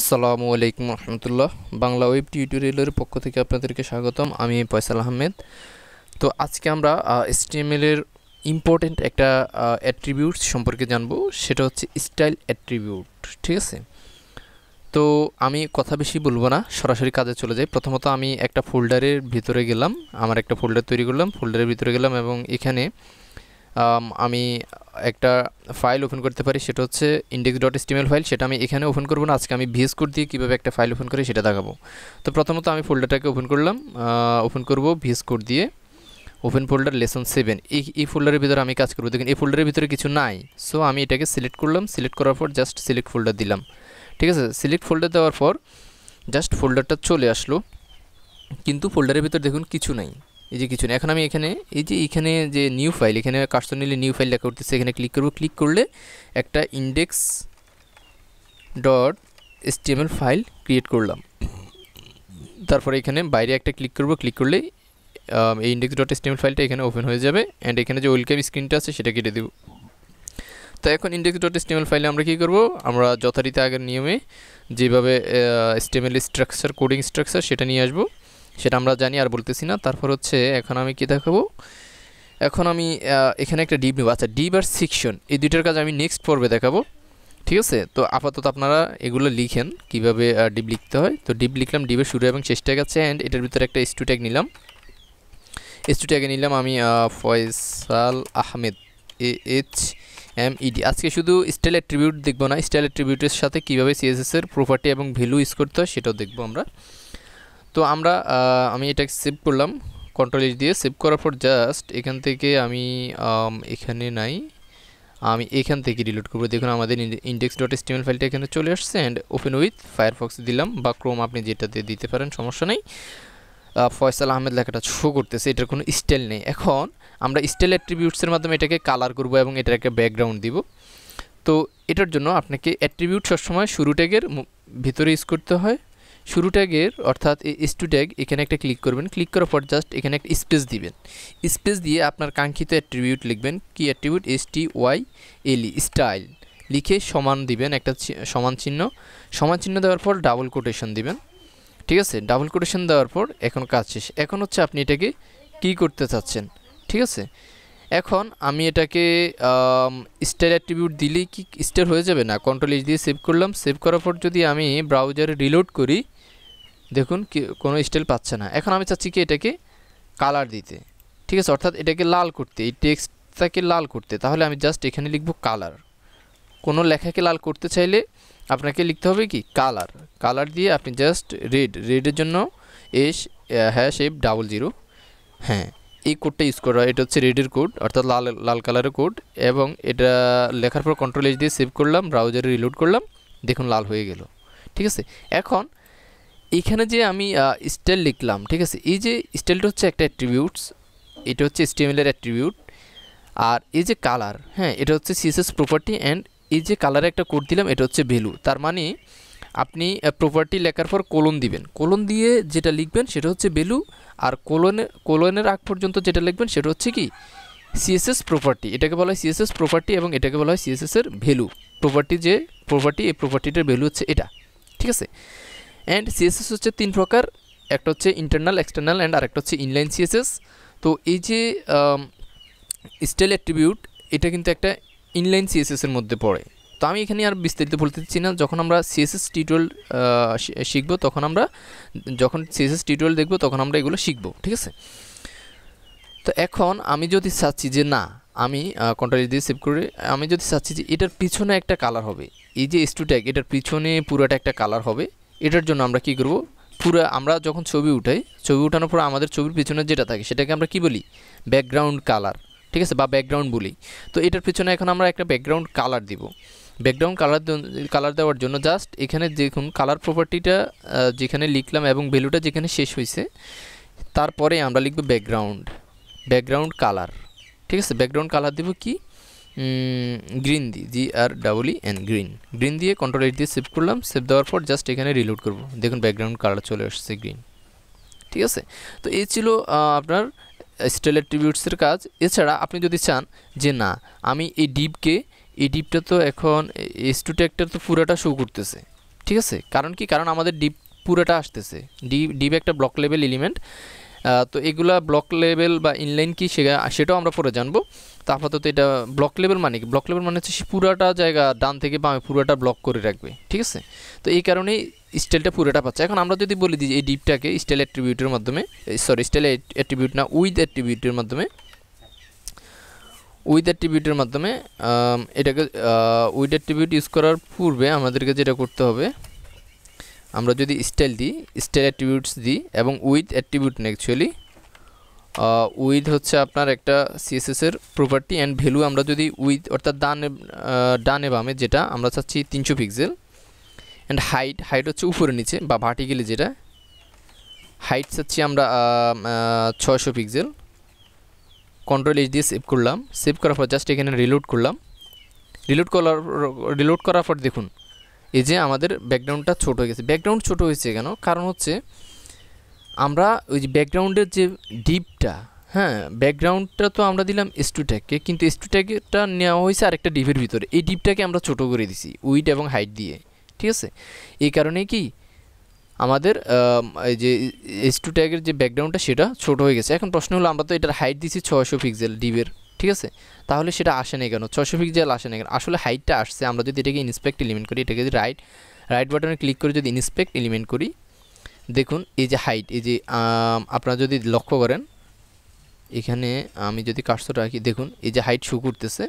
আসসালামু আলাইকুম রহমতুল্লাহ বাংলা ওয়েব টিউটোরিয়ালের পক্ষ থেকে আপনাদেরকে স্বাগতম আমি ফয়সাল আহমেদ তো আজকে আমরা এর ইম্পর্টেন্ট একটা অ্যাট্রিবিউট সম্পর্কে জানবো সেটা হচ্ছে স্টাইল অ্যাট্রিবিউট ঠিক আছে তো আমি কথা বেশি বলবো না সরাসরি কাজে চলে যাই প্রথমত আমি একটা ফোল্ডারের ভিতরে গেলাম আমার একটা ফোল্ডার তৈরি করলাম ফোল্ডারের ভিতরে গেলাম এবং এখানে আমি একটা ফাইল ওপেন করতে পারি সেটা হচ্ছে ইন্ডেক্স ডট স্টিমেল ফাইল সেটা আমি এখানে ওপেন করবো না আজকে আমি ভিএস কোড দিয়ে কীভাবে একটা ফাইল ওপেন করি সেটা দেখাবো তো প্রথমত আমি ফোল্ডারটাকে ওপেন করলাম ওপেন করব ভিএস কোড দিয়ে ওপেন ফোল্ডার লেসন সেভেন এই এই ফোল্ডারের ভিতরে আমি কাজ করবো দেখুন এই ফোল্ডারের ভিতরে কিছু নাই সো আমি এটাকে সিলেক্ট করলাম সিলেক্ট করার পর জাস্ট সিলেক্ট ফোল্ডার দিলাম ঠিক আছে সিলেক্ট ফোল্ডার দেওয়ার পর জাস্ট ফোল্ডারটা চলে আসলো কিন্তু ফোল্ডারের ভিতর দেখুন কিছু নাই এই যে কিছু না এখন আমি এখানে এই যে এখানে যে নিউ ফাইল এখানে কাস্টর নিলে নিউ ফাইল লেখা করতেছে এখানে ক্লিক করব ক্লিক করলে একটা index dot HTML file create করলাম তারপরে এখানে বাইরে একটা ক্লিক করবো ক্লিক করলে এই ইন্ডেক্স ডট এসটিএমএল ফাইলটা এখানে ওপেন হয়ে যাবে অ্যান্ড এখানে যে ওয়েলকাম স্ক্রিনটা আছে সেটা কেটে দেব তো এখন ইন্ডেক্স ডট এসটিএমএল ফাইলে আমরা কী করব আমরা যথারীতি আগের নিয়মে যেভাবে এসটিএমএল স্ট্রাকচার কোডিং স্ট্রাকচার সেটা নিয়ে আসবো সেটা আমরা জানি আর বলতেছি না তারপর হচ্ছে এখন আমি কি দেখাবো এখন আমি এখানে একটা ডিপ নেব আচ্ছা ডিপ আর সিকশন এই দুইটার কাজ আমি নেক্সট পর্বে দেখাবো ঠিক আছে তো আপাতত আপনারা এগুলো লিখেন কিভাবে ডিপ লিখতে হয় তো ডিপ লিখলাম ডিপের শুরু এবং শেষ ট্যাগ আছে অ্যান্ড এটার ভিতরে একটা স্টু ট্যাগ নিলাম স্টু ট্যাগে নিলাম আমি Faisal Ahmed A H M E D আজকে শুধু স্টাইল অ্যাট্রিবিউট দেখবো না স্টাইল অ্যাট্রিবিউটের সাথে কীভাবে সিএসএসের প্রপার্টি এবং ভ্যালু ইউজ করতে হয় সেটাও দেখবো আমরা তো আমরা আমি এটাকে সেভ করলাম কন্ট্রোল এইচ দিয়ে সেভ করার পর জাস্ট এখান থেকে আমি এখানে নাই আমি এখান থেকে ডিলিট করবো দেখুন আমাদের ইন্ডেক্স ডট এসটিমেল ফাইলটা এখানে চলে আসছে অ্যান্ড ওপেন উইথ ফায়ারফক্স দিলাম বা ক্রোম আপনি যেটাতে দিতে পারেন সমস্যা নেই ফয়সাল আহমেদ লেখাটা শো করতেছে এটার কোনো স্টাইল নেই এখন আমরা স্টাইল অ্যাট্রিবিউটসের মাধ্যমে এটাকে কালার করব এবং এটার একটা ব্যাকগ্রাউন্ড দিব তো এটার জন্য আপনাকে অ্যাট্রিবিউট সবসময় শুরু ট্যাগের ভিতরে ইউজ করতে হয় শুরু ট্যাগের অর্থাৎ এস টু ট্যাগ এখানে একটা ক্লিক করবেন ক্লিক করার পর জাস্ট এখানে একটা স্পেস দিবেন স্পেস দিয়ে আপনার কাঙ্ক্ষিত অ্যাট্রিবিউট লিখবেন কি attribute S T Y L E style লিখে সমান দিবেন একটা সমান চিহ্ন সমান চিহ্ন দেওয়ার পর ডাবল কোটেশন দিবেন ঠিক আছে ডাবল কোটেশন দেওয়ার পর এখন কাজ শেষ এখন হচ্ছে আপনি এটাকে কি করতে চাচ্ছেন ঠিক আছে এখন আমি এটাকে স্টার অ্যাট্রিবিউট দিলেই কি স্টার হয়ে যাবে না কন্ট্রোল এইচ দিয়ে সেভ করলাম সেভ করার পর যদি আমি ব্রাউজারে রিলোড করি দেখুন কি কোনো স্টাইল পাচ্ছে না এখন আমি চাচ্ছি কি এটাকে কালার দিতে ঠিক আছে অর্থাৎ এটাকে লাল করতে এই টেক্সটটাকে লাল করতে তাহলে আমি জাস্ট এখানে লিখব কালার কোনো লেখাকে লাল করতে চাইলে আপনাকে লিখতে হবে কি কালার কালার দিয়ে আপনি জাস্ট রেড রেডের জন্য এস হ্যাঁ শেপ ডাবল জিরো হ্যাঁ এই কোডটা ইউজ করা এটা হচ্ছে রেডের কোড অর্থাৎ লাল লাল কালারের কোড এবং এটা লেখার পর কন্ট্রোল এস দিয়ে সেভ করলাম ব্রাউজারে রিলোড করলাম দেখুন লাল হয়ে গেল ঠিক আছে এখন এখানে যে আমি স্টাইল লিখলাম ঠিক আছে এই যে স্টাইলটা হচ্ছে একটা অ্যাট্রিবিউটস এটা হচ্ছে স্টিমেলের অ্যাট্রিবিউট আর এই যে কালার হ্যাঁ এটা হচ্ছে সিএসএস প্রপার্টি অ্যান্ড এই যে কালারে একটা কোড দিলাম এটা হচ্ছে ভ্যালু তার মানে আপনি প্রপার্টি লেখার পর কোলন দিবেন কোলন দিয়ে যেটা লিখবেন সেটা হচ্ছে ভ্যালু আর কোলনে কোলনের আগ পর্যন্ত যেটা লিখবেন সেটা হচ্ছে কি সিএসএস প্রপার্টি এটাকে বলা হয় সিএসএস প্রপার্টি এবং এটাকে বলা হয় সিএসএসের ভ্যালু প্রপার্টি যে প্রপার্টি এই প্রপার্টিটার ভ্যালু হচ্ছে এটা ঠিক আছে অ্যান্ড সিএসএস হচ্ছে তিন প্রকার একটা হচ্ছে ইন্টারনাল এক্সটার্নাল অ্যান্ড আরেকটা হচ্ছে ইনলাইন সিএসএস তো এই যে স্টাইল অ্যাট্রিবিউট এটা কিন্তু একটা ইনলাইন সিএসএসের মধ্যে পড়ে তো আমি এখানে আর বিস্তারিত বলতে চাচ্ছি না যখন আমরা সিএসএস টিউটোরিয়াল শিখবো তখন আমরা যখন সিএসএস টিউটোরিয়াল দেখবো তখন আমরা এগুলো শিখবো ঠিক আছে তো এখন আমি যদি চাচ্ছি যে না আমি কন্ট্রোল দিয়ে সেভ করে আমি যদি চাচ্ছি যে এটার পিছনে একটা কালার হবে এই যে স্টু ট্যাগ এটার পিছনে পুরোটা একটা কালার হবে এটার জন্য আমরা কি করব পুরো আমরা যখন ছবি উঠাই ছবি উঠানোর পর আমাদের ছবির পিছনে যেটা থাকে সেটাকে আমরা কি বলি ব্যাকগ্রাউন্ড কালার ঠিক আছে বা ব্যাকগ্রাউন্ড বলি তো এটার পিছনে এখন আমরা একটা ব্যাকগ্রাউন্ড কালার দিব ব্যাকগ্রাউন্ড কালার কালার দেওয়ার জন্য জাস্ট এখানে দেখুন কালার প্রপার্টিটা যেখানে লিখলাম এবং ভ্যালুটা যেখানে শেষ হয়েছে তারপরে আমরা লিখব ব্যাকগ্রাউন্ড ব্যাকগ্রাউন্ড কালার ঠিক আছে ব্যাকগ্রাউন্ড কালার দেবো কী green the G R double E and green green দিয়ে কন্ট্রোল এইট দিয়ে সেভ করলাম সেভ দেওয়ার পর জাস্ট এখানে রিলোড করব দেখুন ব্যাকগ্রাউন্ড কালার চলে আসছে গ্রিন ঠিক আছে তো এই ছিল আপনার স্টেল অ্যাট্রিবিউটসের কাজ এছাড়া আপনি যদি চান যে না আমি এই ডিপকে এই ডিপটা তো এখন এস টু ট্যাগটার তো পুরোটা শো করতেছে ঠিক আছে কারণ কি কারণ আমাদের ডিপ পুরোটা আসতেছে ডিপ ডিপ একটা ব্লক লেভেল এলিমেন্ট তো এগুলা ব্লক লেভেল বা ইনলাইন কি সেটাও আমরা পরে জানবো তো আপাতত এটা ব্লক লেভেল মানে কি ব্লক লেভেল মানে হচ্ছে পুরাটা জায়গা ডান থেকে বা পুরাটা ব্লক করে রাখবে ঠিক আছে তো এই কারণেই স্টাইলটা পুরোটা পাচ্ছে এখন আমরা যদি বলি দিই এই ডিপটাকে স্টাইল অ্যাট্রিবিউটের মাধ্যমে সরি স্টাইল অ্যাট্রিবিউট না উইথ অ্যাট্রিবিউটের মাধ্যমে উইথ অ্যাট্রিবিউটের মাধ্যমে এটাকে উইথ অ্যাট্রিবিউট ইউজ করার পূর্বে আমাদেরকে যেটা করতে হবে আমরা যদি স্টাইল দিই স্টাইল অ্যাট্রিবিউটস দিই এবং উইথ অ্যাট্রিবিউট না অ্যাকচুয়ালি উইথ হচ্ছে আপনার একটা সিএসএসের প্রপার্টি অ্যান্ড ভ্যালু আমরা যদি উইথ অর্থাৎ ডানে ডানে বামে যেটা আমরা চাচ্ছি তিনশো পিক্সেল অ্যান্ড হাইট হাইট হচ্ছে উপরে নিচে বা ভার্টিক্যালি যেটা হাইট চাচ্ছি আমরা ছয়শো পিক্সেল কন্ট্রোল এইচ দিয়ে সেভ করলাম সেভ করার পর জাস্ট এখানে রিলোড করলাম রিলোড করার রিলোড করার পর দেখুন এই যে আমাদের ব্যাকগ্রাউন্ডটা ছোট হয়ে গেছে ব্যাকগ্রাউন্ড ছোট হয়েছে কেন কারণ হচ্ছে আমরা ওই যে ব্যাকগ্রাউন্ডের যে ডিপটা হ্যাঁ ব্যাকগ্রাউন্ডটা তো আমরা দিলাম স্টুট্যাগকে ট্যাগকে কিন্তু স্টুট্যাগটা ট্যাগটা নেওয়া হয়েছে আরেকটা ডিপের ভিতরে এই ডিপটাকে আমরা ছোট করে দিছি উইট এবং হাইট দিয়ে ঠিক আছে এই কারণে কি আমাদের যে এস টু ট্যাগের যে ব্যাকগ্রাউন্ডটা সেটা ছোট হয়ে গেছে এখন প্রশ্ন হলো আমরা তো এটার হাইট দিছি ছয়শো পিক্সেল ডিপের ঠিক আছে তাহলে সেটা আসে না কেন ছশো পিক্সেল আসে না কেন আসলে হাইটটা আসছে আমরা যদি এটাকে ইন্সপেক্ট এলিমেন্ট করি এটাকে যদি রাইট রাইট বাটনে ক্লিক করে যদি ইন্সপেক্ট এলিমেন্ট করি দেখুন এই যে হাইট এই যে আপনারা যদি লক্ষ্য করেন এখানে আমি যদি কাটশো রাখি দেখুন এই যে হাইট শু করতেছে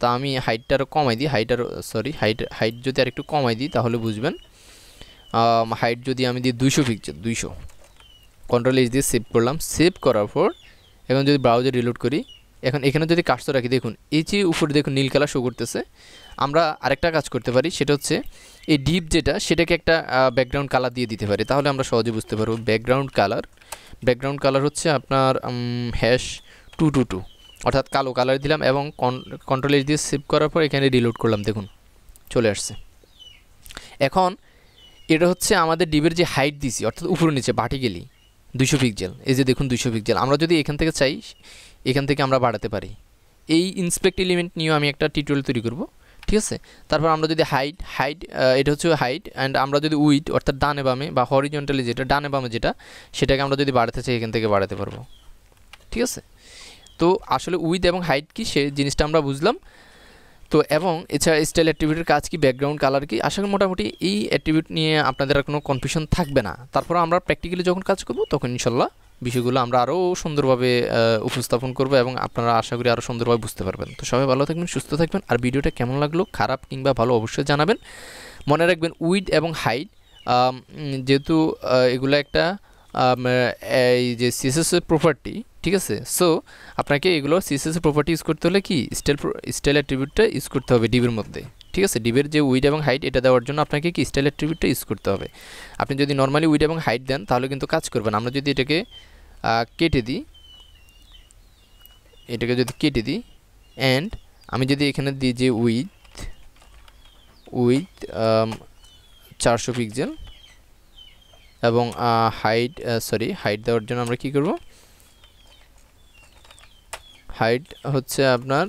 তা আমি হাইটটা আরও কমাই দিই হাইট আরও সরি হাইট হাইট যদি আরেকটু কমাই দিই তাহলে বুঝবেন হাইট যদি আমি দিই দুইশো পিকচার দুইশো কন্ট্রোল এইচ দিয়ে সেভ করলাম সেভ করার পর এখন যদি ব্রাউজার রিলোড করি এখন এখানে যদি কাটসো রাখি দেখুন এই যে উপরে দেখুন নীল কালার শো করতেছে আমরা আরেকটা কাজ করতে পারি সেটা হচ্ছে এই ডিপ যেটা সেটাকে একটা ব্যাকগ্রাউন্ড কালার দিয়ে দিতে পারি তাহলে আমরা সহজে বুঝতে পারবো ব্যাকগ্রাউন্ড কালার ব্যাকগ্রাউন্ড কালার হচ্ছে আপনার হ্যাশ টু টু টু অর্থাৎ কালো কালার দিলাম এবং কন্ট্রোল এস দিয়ে সেভ করার পর এখানে রিলোড করলাম দেখুন চলে আসছে এখন এটা হচ্ছে আমাদের ডিবের যে হাইট দিছি অর্থাৎ উপরে নিচে বাটি গেলি দুইশো পিকজেল এই যে দেখুন দুইশো পিকজেল আমরা যদি এখান থেকে চাই এখান থেকে আমরা বাড়াতে পারি এই ইন্সপেক্ট এলিমেন্ট নিয়েও আমি একটা টিউটোরিয়াল তৈরি করব ঠিক আছে তারপর আমরা যদি হাইট হাইট এটা হচ্ছে হাইট অ্যান্ড আমরা যদি উইথ অর্থাৎ ডানে বামে বা হরিজন্টালি যেটা ডানে বামে যেটা সেটাকে আমরা যদি বাড়াতে চাই এখান থেকে বাড়াতে পারবো ঠিক আছে তো আসলে উইথ এবং হাইট কি সে জিনিসটা আমরা বুঝলাম তো এবং এছাড়া স্টাইল অ্যাট্রিবিউটের কাজ কি ব্যাকগ্রাউন্ড কালার কি আশা করি মোটামুটি এই অ্যাট্রিবিউট নিয়ে আপনাদের আর কোনো কনফিউশন থাকবে না তারপর আমরা প্র্যাকটিক্যালি যখন কাজ করব তখন ইনশাল্লাহ বিষয়গুলো আমরা আরও সুন্দরভাবে উপস্থাপন করব এবং আপনারা আশা করি আরও সুন্দরভাবে বুঝতে পারবেন তো সবাই ভালো থাকবেন সুস্থ থাকবেন আর ভিডিওটা কেমন লাগলো খারাপ কিংবা ভালো অবশ্যই জানাবেন মনে রাখবেন উইড এবং হাইট যেহেতু এগুলো একটা এই যে সিএসএস প্রপার্টি ঠিক আছে সো আপনাকে এগুলো সিএসএসের প্রপার্টি ইউজ করতে হলে কি স্টাইল স্টাইল অ্যাট্রিবিউটটা ইউজ করতে হবে ডিবের মধ্যে ঠিক আছে ডিবের যে উইড এবং হাইট এটা দেওয়ার জন্য আপনাকে কি স্টাইল অ্যাট্রিবিউটটা ইউজ করতে হবে আপনি যদি নর্মালি উইড এবং হাইট দেন তাহলে কিন্তু কাজ করবেন আমরা যদি এটাকে কেটে দিই এটাকে যদি কেটে দিই অ্যান্ড আমি যদি এখানে দিই যে উইথ উইথ চারশো পিক্সেল এবং হাইট সরি হাইট দেওয়ার জন্য আমরা কি করবো হাইট হচ্ছে আপনার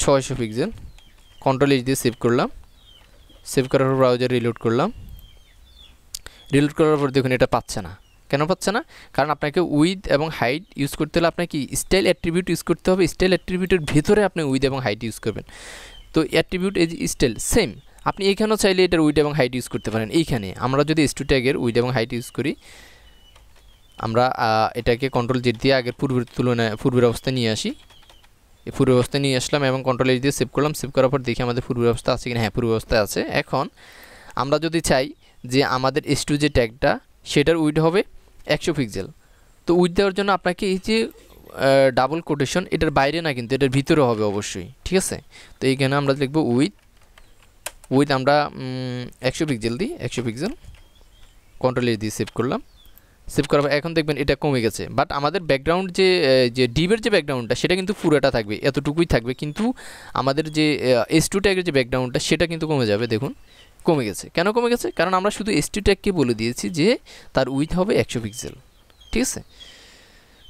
ছয়শো পিক্সেল কন্ট্রোল এইচ দিয়ে সেভ করলাম সেভ করার পর ব্রাউজার রিলোড করলাম রিলোড করার পর দেখুন এটা পাচ্ছে না কেন পাচ্ছে না কারণ আপনাকে উইথ এবং হাইট ইউজ করতে হলে আপনাকে স্টাইল অ্যাট্রিবিউট ইউজ করতে হবে স্টাইল অ্যাট্রিবিউটের ভেতরে আপনি উইথ এবং হাইট ইউজ করবেন তো অ্যাট্রিবিউট এজ স্টাইল সেম আপনি এখানেও চাইলে এটার উইথ এবং হাইট ইউজ করতে পারেন এইখানে আমরা যদি স্টু ট্যাগের উইথ এবং হাইট ইউজ করি আমরা এটাকে কন্ট্রোল জেট দিয়ে আগের পূর্বের তুলনায় পূর্বের অবস্থায় নিয়ে আসি এই পূর্বের অবস্থায় নিয়ে আসলাম এবং কন্ট্রোল এড দিয়ে সেভ করলাম সেভ করার পর দেখি আমাদের পূর্ব অবস্থা আছে কিনা হ্যাঁ পূর্ব অবস্থায় আছে এখন আমরা যদি চাই যে আমাদের এস টু যে ট্যাগটা সেটার উইড হবে একশো পিক্সেল তো উইড দেওয়ার জন্য আপনাকে এই যে ডাবল কোটেশন এটার বাইরে না কিন্তু এটার ভিতরে হবে অবশ্যই ঠিক আছে তো এইখানে আমরা লিখবো উইথ উইথ আমরা একশো পিক্সেল দিই একশো পিক্সেল কন্ট্রোল দিয়ে সেভ করলাম সেভ করার পর এখন দেখবেন এটা কমে গেছে বাট আমাদের ব্যাকগ্রাউন্ড যে যে ডিবের যে ব্যাকগ্রাউন্ডটা সেটা কিন্তু পুরোটা থাকবে এতটুকুই থাকবে কিন্তু আমাদের যে এস টু ট্যাগের যে ব্যাকগ্রাউন্ডটা সেটা কিন্তু কমে যাবে দেখুন কমে গেছে কেন কমে গেছে কারণ আমরা শুধু এস টু ট্যাগকে বলে দিয়েছি যে তার উইথ হবে একশো পিক্সেল ঠিক আছে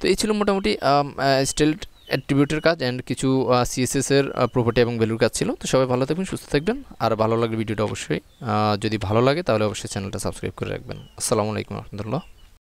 তো এই ছিল মোটামুটি স্টেলড অ্যাট্রিবিউটের কাজ অ্যান্ড কিছু সিএসএসের প্রপার্টি এবং ভ্যালুর কাজ ছিল তো সবাই ভালো থাকবেন সুস্থ থাকবেন আর ভালো লাগলে ভিডিওটা অবশ্যই যদি ভালো লাগে তাহলে অবশ্যই চ্যানেলটা সাবস্ক্রাইব করে রাখবেন আসসালামু আলাইকুম রহমতুল্লাহ